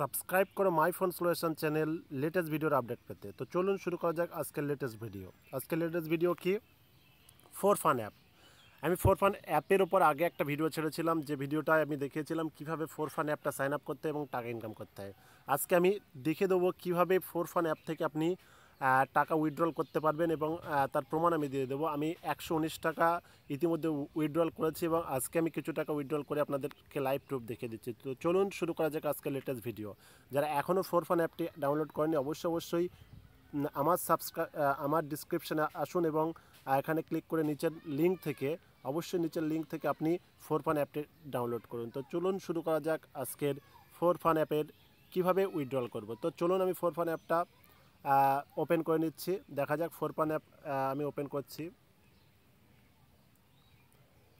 subscribe করো my phone solution channel latest ভিডিওর update পেতে তো চলুন শুরু করা যাক আজকের লেটেস্ট ভিডিও আজকের লেটেস্ট ভিডিও কি ফোর ফান অ্যাপ আমি ফোর ফান অ্যাপের ওপর আগে একটা ভিডিও ছেড়েছিলাম যে ভিডিওটায় আমি দেখিয়েছিলাম কিভাবে ফোর ফান অ্যাপটা সাইন আপ করতে এবং টাকা ইনকাম করতে হয় আজকে আমি দেখে দেবো কীভাবে ফোর ফান অ্যাপ থেকে আপনি টাকা উইথড্রল করতে পারবেন এবং তার প্রমাণ আমি দিয়ে দেবো আমি একশো টাকা ইতিমধ্যে উইথড্রল করেছি এবং আজকে আমি কিছু টাকা উইথড্রল করে আপনাদেরকে লাইভ প্রুফ দেখিয়ে দিচ্ছি তো চলুন শুরু করা যাক আজকে লেটেস্ট ভিডিও যারা এখনও ফোর ফান অ্যাপটি ডাউনলোড করেনি অবশ্যই অবশ্যই আমার সাবস্ক্রাই আমার ডিসক্রিপশানে আসুন এবং এখানে ক্লিক করে নিচের লিঙ্ক থেকে অবশ্যই নিচের লিঙ্ক থেকে আপনি ফোর ফান অ্যাপটি ডাউনলোড করুন তো চলুন শুরু করা যাক আজকের ফোর ফান অ্যাপের কীভাবে উইথড্রল করব তো চলুন আমি ফোর ফান অ্যাপটা ওপেন করে নিচ্ছি দেখা যাক ফোর পান অ্যাপ আমি ওপেন করছি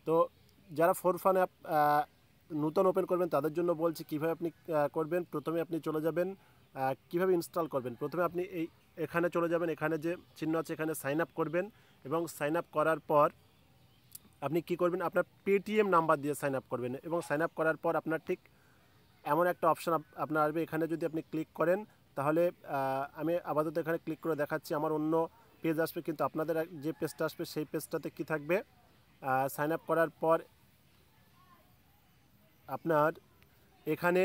তো যারা ফোর পান অ্যাপ নতুন ওপেন করবেন তাদের জন্য বলছি কিভাবে আপনি করবেন প্রথমে আপনি চলে যাবেন কিভাবে ইনস্টল করবেন প্রথমে আপনি এই এখানে চলে যাবেন এখানে যে চিহ্ন আছে এখানে সাইন আপ করবেন এবং সাইন আপ করার পর আপনি কি করবেন আপনার পেটিএম নাম্বার দিয়ে সাইন আপ করবেন এবং সাইন আপ করার পর আপনার ঠিক এমন একটা অপশান আপনার আসবে এখানে যদি আপনি ক্লিক করেন তাহলে আমি আপাতত এখানে ক্লিক করে দেখাচ্ছি আমার অন্য পেজ আসবে কিন্তু আপনাদের যে পেজটা আসবে সেই পেজটাতে কি থাকবে সাইন আপ করার পর আপনার এখানে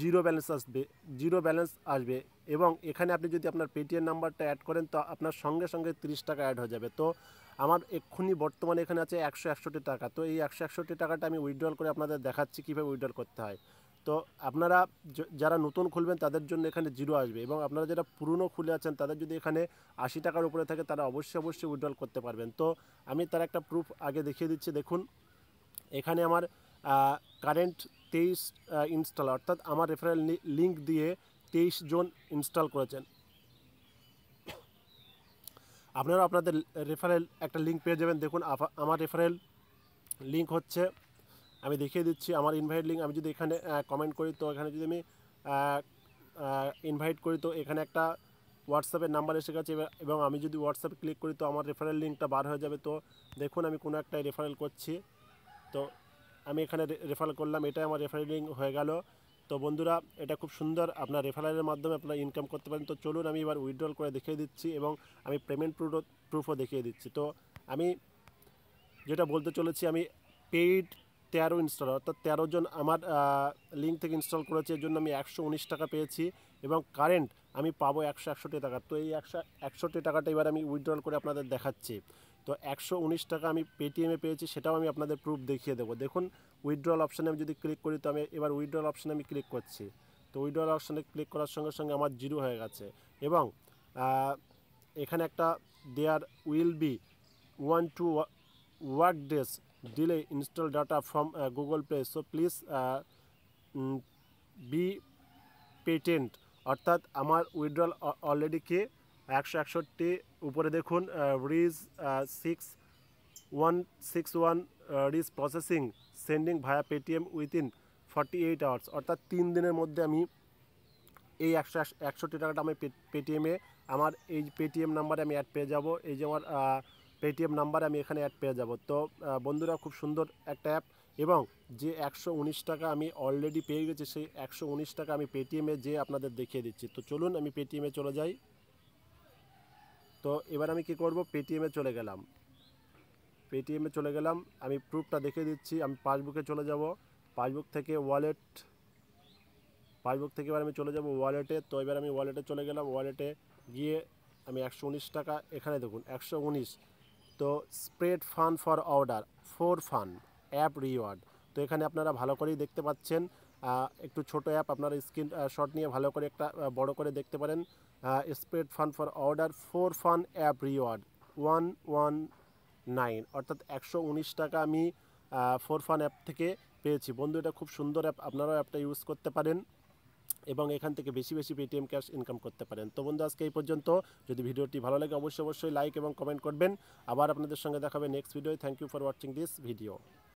জিরো ব্যালেন্স আসবে জিরো ব্যালেন্স আসবে এবং এখানে আপনি যদি আপনার পেটিএম নাম্বারটা অ্যাড করেন তো আপনার সঙ্গে সঙ্গে তিরিশ টাকা অ্যাড হয়ে যাবে তো আমার এক্ষুনি বর্তমানে এখানে আছে একশো একষট্টি টাকা তো এই একশো একষট্টি টাকাটা আমি উইড্রল করে আপনাদের দেখাচ্ছি কীভাবে উইড্রল করতে হয় তো আপনারা যারা নতুন খুলবেন তাদের জন্য এখানে জিরো আসবে এবং আপনারা যারা পুরনো খুলে আছেন তাদের যদি এখানে আশি টাকার উপরে থাকে তারা অবশ্যই অবশ্যই উইড্রল করতে পারবেন তো আমি তার একটা প্রুফ আগে দেখিয়ে দিচ্ছি দেখুন এখানে আমার কারেন্ট তেইশ ইনস্টল অর্থাৎ আমার রেফারেল লিঙ্ক দিয়ে তেইশ জন ইনস্টল করেছেন আপনারা আপনাদের রেফারেল একটা লিঙ্ক পেয়ে যাবেন দেখুন আমার রেফারেল লিঙ্ক হচ্ছে আমি দেখিয়ে দিচ্ছি আমার ইনভাইট লিঙ্ক আমি যদি এখানে কমেন্ট করি তো এখানে যদি আমি ইনভাইট করি তো এখানে একটা হোয়াটসঅ্যাপের নাম্বার এসে গেছে এবং আমি যদি হোয়াটসঅ্যাপে ক্লিক করি তো আমার রেফারেল লিঙ্কটা বার হয়ে যাবে তো দেখুন আমি কোনো একটা রেফারেল করছি তো আমি এখানে রেফারেল করলাম এটাই আমার রেফারেল লিঙ্ক হয়ে গেল তো বন্ধুরা এটা খুব সুন্দর আপনার রেফারেলের মাধ্যমে আপনারা ইনকাম করতে পারেন তো চলুন আমি এবার উইথড্রল করে দেখিয়ে দিচ্ছি এবং আমি পেমেন্ট প্রুফও প্রুফও দেখিয়ে দিচ্ছি তো আমি যেটা বলতে চলেছি আমি পেইড তেরো ইনস্টল অর্থাৎ তেরো জন আমার লিঙ্ক থেকে ইনস্টল করেছে এর জন্য আমি একশো উনিশ টাকা পেয়েছি এবং কারেন্ট আমি পাবো একশো একষট্টি টাকা তো এই একশো একষট্টি টাকাটা এবার আমি উইথড্রল করে আপনাদের দেখাচ্ছি তো একশো উনিশ টাকা আমি পেটিএমে পেয়েছি সেটাও আমি আপনাদের প্রুফ দেখিয়ে দেবো দেখুন উইথড্রল অপশানে আমি যদি ক্লিক করি তো আমি এবার উইথড্রল অপশানে আমি ক্লিক করছি তো উইথড্রল অপশানে ক্লিক করার সঙ্গে সঙ্গে আমার জিরো হয়ে গেছে এবং এখানে একটা there will be one to work days delay install data from uh, Google Play so please uh, mm, be patient অর্থাৎ আমার উইথড্রল অলরেডি কে একশো একষট্টি উপরে দেখুন uh, রিজ সিক্স ওয়ান সিক্স ওয়ান রিজ processing sending via Paytm within forty eight hours অর্থাৎ তিন দিনের মধ্যে আমি এই একশো একষট্টি টাকাটা আমি পেটিএমে আমার এই পেটিএম নাম্বারে আমি অ্যাড পেয়ে যাব এই যে আমার uh, পেটিএম নাম্বারে আমি এখানে অ্যাড পেয়ে যাব তো বন্ধুরা খুব সুন্দর একটা অ্যাপ এবং যে একশো টাকা আমি অলরেডি পেয়ে গেছি সেই একশো টাকা আমি পেটিএমে যে আপনাদের দেখিয়ে দিচ্ছি তো চলুন আমি পেটিএমে চলে যাই তো এবার আমি কি করব পেটিএমে চলে গেলাম পেটিএমে চলে গেলাম আমি প্রুফটা দেখে দিচ্ছি আমি পাসবুকে চলে যাব পাসবুক থেকে ওয়ালেট পাসবুক থেকে এবার আমি চলে যাব ওয়ালেটে তো এবার আমি ওয়ালেটে চলে গেলাম ওয়ালেটে গিয়ে আমি একশো টাকা এখানে দেখুন একশো তো spread fun for order four fun app reward তো এখানে আপনারা ভালো করেই দেখতে পাচ্ছেন একটু ছোট অ্যাপ আপনারা স্ক্রিন শট নিয়ে ভালো করে একটা বড় করে দেখতে পারেন spread fun for order four fun app reward one one nine অর্থাৎ একশো টাকা আমি ফোর ফান অ্যাপ থেকে পেয়েছি বন্ধু এটা খুব সুন্দর অ্যাপ আপনারাও অ্যাপটা ইউজ করতে পারেন এবং এখান থেকে বেশি বেশি পেটিএম ক্যাশ ইনকাম করতে পারেন তো বন্ধু আজকে এই পর্যন্ত যদি ভিডিওটি ভালো লাগে অবশ্যই অবশ্যই লাইক এবং কমেন্ট করবেন আবার আপনাদের সঙ্গে দেখাবে next video thank you for watching this video